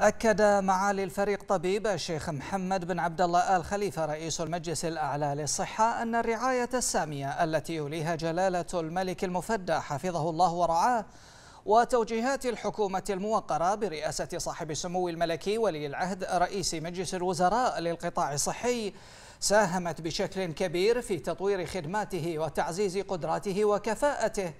أكد معالي الفريق طبيب الشيخ محمد بن عبد الله آل خليفة رئيس المجلس الأعلى للصحة أن الرعاية السامية التي يوليها جلالة الملك المفدى حفظه الله ورعاه وتوجيهات الحكومة الموقرة برئاسة صاحب السمو الملكي ولي العهد رئيس مجلس الوزراء للقطاع الصحي ساهمت بشكل كبير في تطوير خدماته وتعزيز قدراته وكفاءته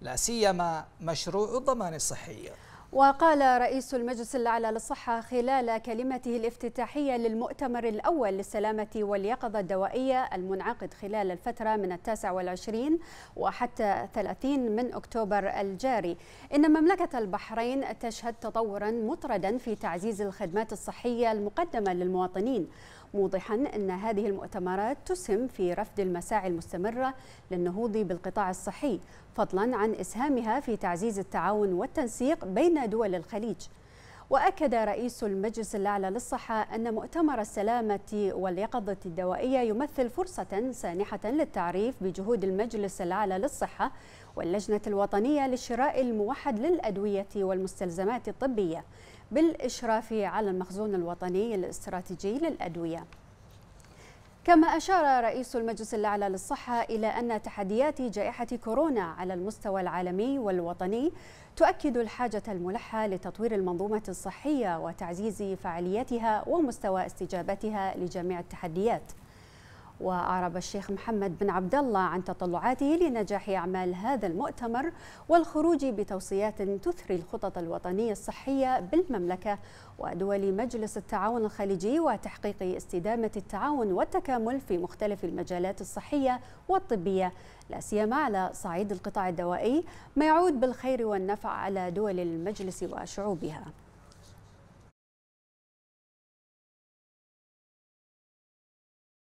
لا سيما مشروع الضمان الصحي وقال رئيس المجلس الأعلى للصحة خلال كلمته الافتتاحية للمؤتمر الأول للسلامة واليقظة الدوائية المنعقد خلال الفترة من التاسع والعشرين وحتى 30 من أكتوبر الجاري إن مملكة البحرين تشهد تطورا مطردا في تعزيز الخدمات الصحية المقدمة للمواطنين موضحا أن هذه المؤتمرات تسهم في رفض المساعي المستمرة للنهوض بالقطاع الصحي فضلا عن إسهامها في تعزيز التعاون والتنسيق بين دول الخليج وأكد رئيس المجلس الأعلى للصحة أن مؤتمر السلامة واليقظة الدوائية يمثل فرصة سانحة للتعريف بجهود المجلس الأعلى للصحة واللجنة الوطنية للشراء الموحد للأدوية والمستلزمات الطبية بالإشراف على المخزون الوطني الاستراتيجي للأدوية كما أشار رئيس المجلس الأعلى للصحة إلى أن تحديات جائحة كورونا على المستوى العالمي والوطني تؤكد الحاجة الملحة لتطوير المنظومة الصحية وتعزيز فعاليتها ومستوى استجابتها لجميع التحديات وأعرب الشيخ محمد بن عبد الله عن تطلعاته لنجاح أعمال هذا المؤتمر والخروج بتوصيات تثري الخطط الوطنية الصحية بالمملكة ودول مجلس التعاون الخليجي وتحقيق استدامة التعاون والتكامل في مختلف المجالات الصحية والطبية لا سيما على صعيد القطاع الدوائي ما يعود بالخير والنفع على دول المجلس وشعوبها